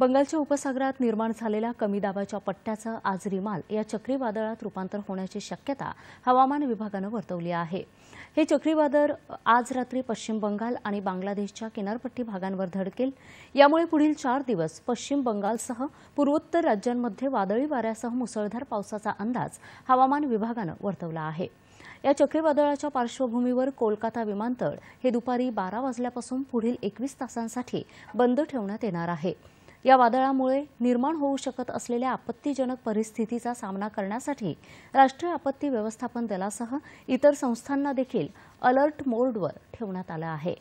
बंगालच्या उपसागरात निर्माण झालेल्या कमी दाबाच्या पट्ट्याचं आज रिमाल या चक्रीवादळात रुपांतर होण्याची शक्यता हवामान विभागानं वर्तवली आहे हे चक्रीवादळ आज रात्री पश्चिम बंगाल आणि बांगलादेशच्या किनारपट्टी भागांवर धडकेल यामुळे पुढील चार दिवस पश्चिम बंगालसह पूर्वोत्तर राज्यांमध्ये वादळी वाऱ्यासह मुसळधार पावसाचा अंदाज हवामान विभागानं वर्तवला आहे या चक्रीवादळाच्या पार्श्वभूमीवर कोलकाता विमानतळ हे दुपारी बारा वाजल्यापासून पुढील एकवीस तासांसाठी बंद ठेवण्यात येणार आहे या वादळामुळे निर्माण होऊ शकत असलेल्या आपत्तीजनक परिस्थितीचा सामना करण्यासाठी राष्ट्रीय आपत्ती व्यवस्थापन दलासह इतर संस्थांना देखील अलर्ट मोडवर ठेवण्यात आलं आहे